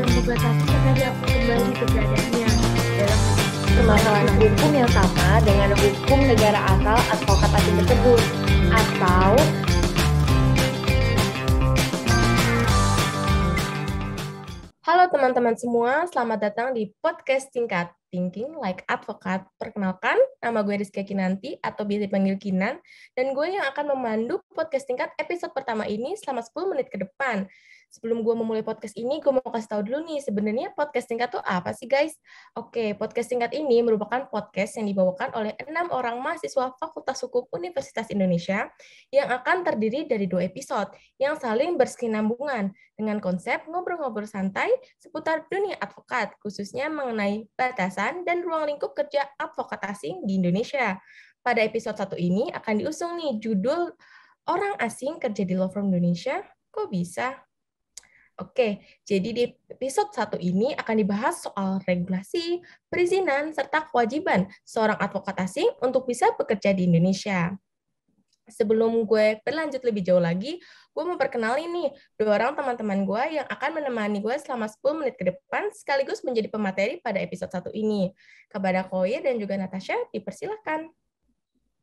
dan membatasi terhadap kembali keberadaannya dalam permasalahan hukum yang sama dengan hukum negara asal advokat asing tersebut atau Halo teman-teman semua, selamat datang di podcast singkat Thinking Like Advocate. Perkenalkan, nama gue Rizky Kinanti atau biasa dipanggil Kinan, dan gue yang akan memandu podcast singkat episode pertama ini selama 10 menit ke depan sebelum gue memulai podcast ini, gue mau kasih tahu dulu nih sebenarnya podcast singkat tuh apa sih guys? Oke, podcast singkat ini merupakan podcast yang dibawakan oleh enam orang mahasiswa Fakultas Hukum Universitas Indonesia yang akan terdiri dari dua episode yang saling bersinambungan dengan konsep ngobrol-ngobrol santai seputar dunia advokat, khususnya mengenai batasan dan ruang lingkup kerja advokat asing di Indonesia. Pada episode satu ini akan diusung nih judul Orang Asing Kerja di Law Firm Indonesia, Kok Bisa? Oke, jadi di episode satu ini akan dibahas soal regulasi, perizinan, serta kewajiban seorang advokat asing untuk bisa bekerja di Indonesia. Sebelum gue berlanjut lebih jauh lagi, gue mau perkenalin nih dua orang teman-teman gue yang akan menemani gue selama 10 menit ke depan sekaligus menjadi pemateri pada episode satu ini. Kepada Koye dan juga Natasha, dipersilahkan.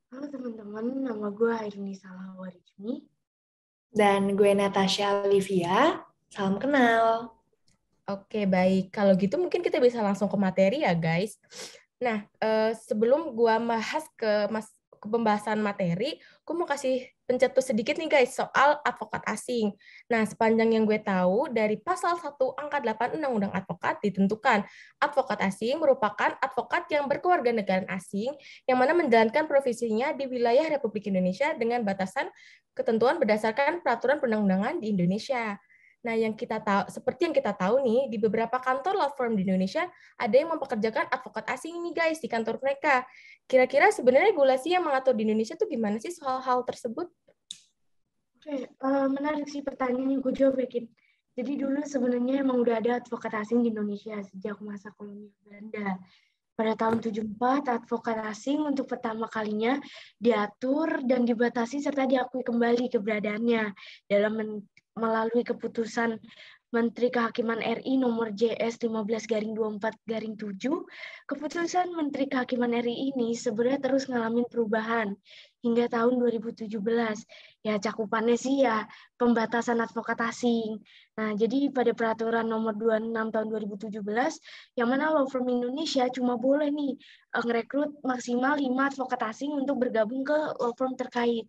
Halo teman-teman, nama gue Salah Warijmi Dan gue Natasha Olivia. Salam kenal. Oke, baik. Kalau gitu mungkin kita bisa langsung ke materi ya, guys. Nah, eh, sebelum gua bahas ke mas ke pembahasan materi, gue mau kasih pencetus sedikit nih guys soal advokat asing. Nah, sepanjang yang gue tahu dari pasal 1 angka 8 Undang-Undang Advokat ditentukan advokat asing merupakan advokat yang berkeluarga negara asing yang mana menjalankan profesinya di wilayah Republik Indonesia dengan batasan ketentuan berdasarkan peraturan perundang-undangan di Indonesia. Nah, yang kita tahu seperti yang kita tahu nih di beberapa kantor law firm di Indonesia ada yang mempekerjakan advokat asing nih guys di kantor mereka. Kira-kira sebenarnya regulasi yang mengatur di Indonesia tuh gimana sih soal hal tersebut? Oke, uh, menarik sih pertanyaan yang gue jawab ya, Kim. Jadi dulu sebenarnya emang udah ada advokat asing di Indonesia sejak masa kolonial Belanda. Pada tahun 74, advokat asing untuk pertama kalinya diatur dan dibatasi serta diakui kembali keberadaannya dalam melalui keputusan Menteri Kehakiman RI nomor JS 15 garing 24 garing 7, keputusan Menteri Kehakiman RI ini sebenarnya terus ngalamin perubahan hingga tahun 2017. Ya cakupannya sih ya pembatasan advokat asing. Nah, jadi pada peraturan nomor 26 tahun 2017 yang mana law firm Indonesia cuma boleh nih eh, ngerekrut maksimal 5 advokat asing untuk bergabung ke law firm terkait.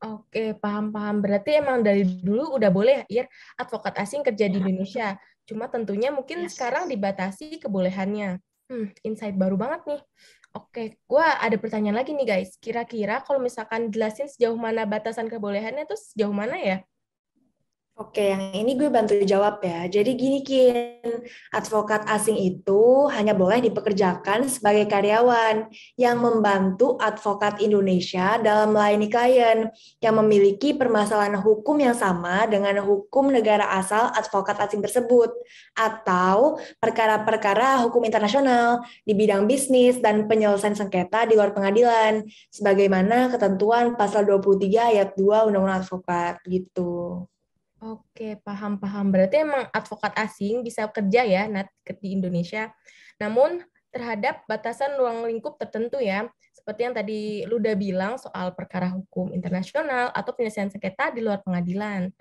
Oke, paham-paham. Berarti emang dari dulu udah boleh ya, advokat asing kerja di iya. Indonesia. Cuma tentunya mungkin yes. sekarang dibatasi kebolehannya. Hmm, insight baru banget nih. Oke, gue ada pertanyaan lagi nih guys. Kira-kira kalau misalkan jelasin sejauh mana batasan kebolehannya itu sejauh mana ya? Oke, yang ini gue bantu jawab ya. Jadi gini Kin, advokat asing itu hanya boleh dipekerjakan sebagai karyawan yang membantu advokat Indonesia dalam melayani klien yang memiliki permasalahan hukum yang sama dengan hukum negara asal advokat asing tersebut atau perkara-perkara hukum internasional di bidang bisnis dan penyelesaian sengketa di luar pengadilan sebagaimana ketentuan pasal 23 ayat 2 Undang-Undang Advokat gitu. Oke, paham-paham. Berarti emang advokat asing bisa kerja ya di Indonesia. Namun terhadap batasan ruang lingkup tertentu ya, seperti yang tadi lu Luda bilang soal perkara hukum internasional atau penyelesaian sengketa di luar pengadilan.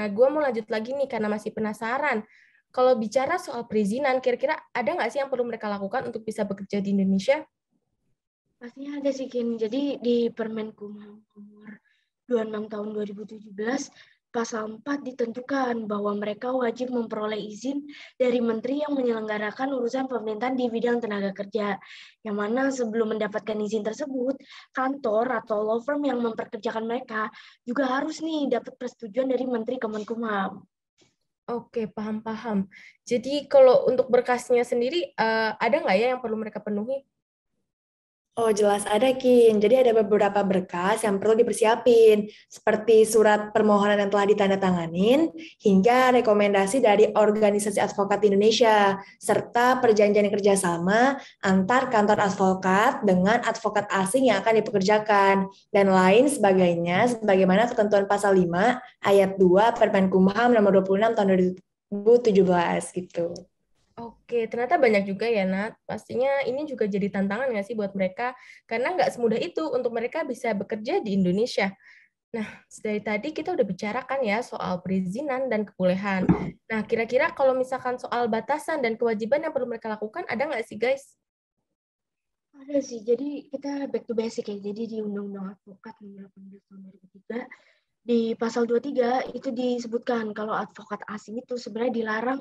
Nah, gue mau lanjut lagi nih karena masih penasaran. Kalau bicara soal perizinan, kira-kira ada nggak sih yang perlu mereka lakukan untuk bisa bekerja di Indonesia? Pastinya ada sih, Kim. Jadi di Kumham nomor 26 tahun 2017 pasal 4 ditentukan bahwa mereka wajib memperoleh izin dari menteri yang menyelenggarakan urusan pemerintahan di bidang tenaga kerja. Yang mana sebelum mendapatkan izin tersebut, kantor atau law firm yang memperkerjakan mereka juga harus nih dapat persetujuan dari menteri Kemenkumham. Oke, paham-paham. Jadi kalau untuk berkasnya sendiri, eh, ada nggak ya yang perlu mereka penuhi? Oh, jelas ada, Kin. Jadi ada beberapa berkas yang perlu dipersiapin, seperti surat permohonan yang telah ditandatanganin, hingga rekomendasi dari Organisasi Advokat Indonesia, serta perjanjian kerjasama antar kantor advokat dengan advokat asing yang akan dipekerjakan, dan lain sebagainya, sebagaimana ketentuan pasal 5 ayat 2 Permen Kumham nomor 26 tahun 2017 gitu. Oke, ternyata banyak juga ya Nat. Pastinya ini juga jadi tantangan nggak sih buat mereka? Karena nggak semudah itu untuk mereka bisa bekerja di Indonesia. Nah, dari tadi kita udah bicarakan ya soal perizinan dan kebolehan. Nah, kira-kira kalau misalkan soal batasan dan kewajiban yang perlu mereka lakukan, ada nggak sih guys? Ada sih, jadi kita back to basic ya. Jadi di Undang-Undang Advokat nomor 18 tahun 2003, di pasal 23 itu disebutkan kalau advokat asing itu sebenarnya dilarang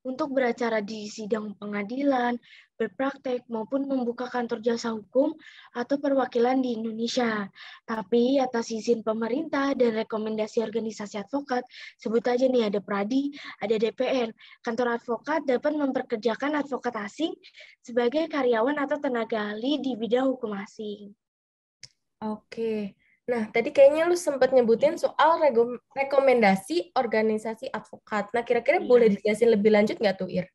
untuk beracara di sidang pengadilan, berpraktek, maupun membuka kantor jasa hukum atau perwakilan di Indonesia. Tapi atas izin pemerintah dan rekomendasi organisasi advokat, sebut aja nih ada Pradi, ada DPR, kantor advokat dapat memperkerjakan advokat asing sebagai karyawan atau tenaga ahli di bidang hukum asing. Oke, Nah, tadi kayaknya lu sempat nyebutin soal rekomendasi organisasi advokat. Nah, kira-kira iya. boleh dijelasin lebih lanjut nggak tuh, Ir?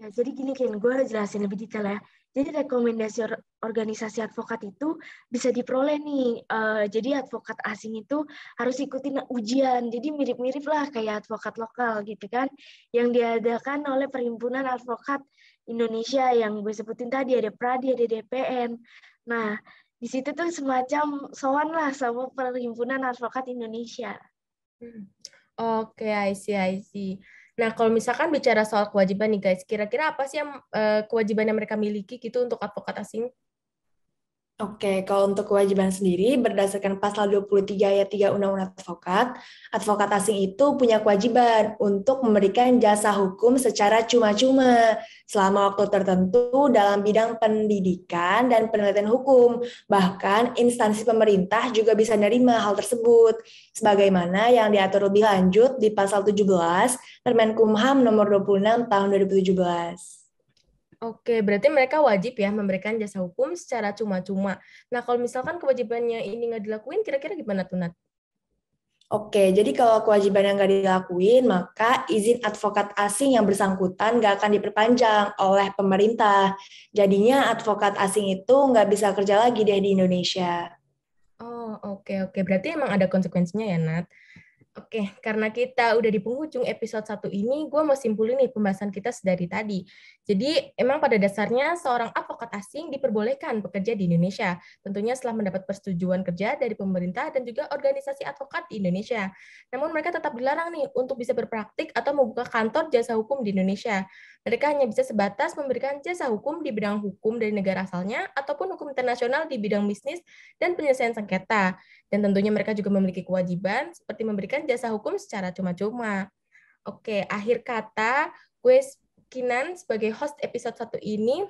Ya, jadi gini, Ken. Gue jelasin lebih detail ya. Jadi rekomendasi organisasi advokat itu bisa diperoleh nih. Uh, jadi advokat asing itu harus ikutin ujian. Jadi mirip-mirip lah kayak advokat lokal gitu kan. Yang diadakan oleh Perhimpunan Advokat Indonesia yang gue sebutin tadi. Ada PRADI, ada DPN. Nah, di situ tuh semacam sowan lah sama Perhimpunan Advokat Indonesia. Hmm. Oke, okay, I see, I see. Nah, kalau misalkan bicara soal kewajiban nih guys, kira-kira apa sih yang eh, kewajiban yang mereka miliki gitu untuk advokat asing? Oke, kalau untuk kewajiban sendiri berdasarkan pasal 23 ayat 3 Undang-Undang Advokat, advokat asing itu punya kewajiban untuk memberikan jasa hukum secara cuma-cuma selama waktu tertentu dalam bidang pendidikan dan penelitian hukum. Bahkan instansi pemerintah juga bisa menerima hal tersebut sebagaimana yang diatur lebih lanjut di pasal 17 Permen Kumham nomor 26 tahun 2017. Oke, berarti mereka wajib ya memberikan jasa hukum secara cuma-cuma. Nah, kalau misalkan kewajibannya ini nggak dilakuin, kira-kira gimana tuh, Nat? Oke, jadi kalau kewajiban yang nggak dilakuin, maka izin advokat asing yang bersangkutan nggak akan diperpanjang oleh pemerintah. Jadinya advokat asing itu nggak bisa kerja lagi deh di Indonesia. Oh, oke, oke. Berarti emang ada konsekuensinya ya, Nat? Oke, karena kita udah di penghujung episode satu ini, gue mau simpulin nih pembahasan kita sedari tadi. Jadi, emang pada dasarnya seorang advokat asing diperbolehkan bekerja di Indonesia, tentunya setelah mendapat persetujuan kerja dari pemerintah dan juga organisasi advokat di Indonesia. Namun mereka tetap dilarang nih untuk bisa berpraktik atau membuka kantor jasa hukum di Indonesia. Mereka hanya bisa sebatas memberikan jasa hukum di bidang hukum dari negara asalnya ataupun hukum internasional di bidang bisnis dan penyelesaian sengketa. Dan tentunya mereka juga memiliki kewajiban seperti memberikan jasa hukum secara cuma-cuma. Oke, akhir kata, gue Kinan sebagai host episode satu ini.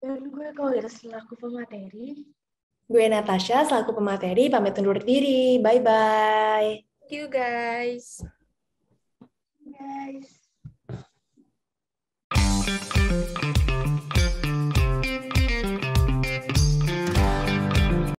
Dan gue Koir selaku pemateri. Gue Natasha selaku pemateri pamit undur diri. Bye-bye. Thank you guys. Guys.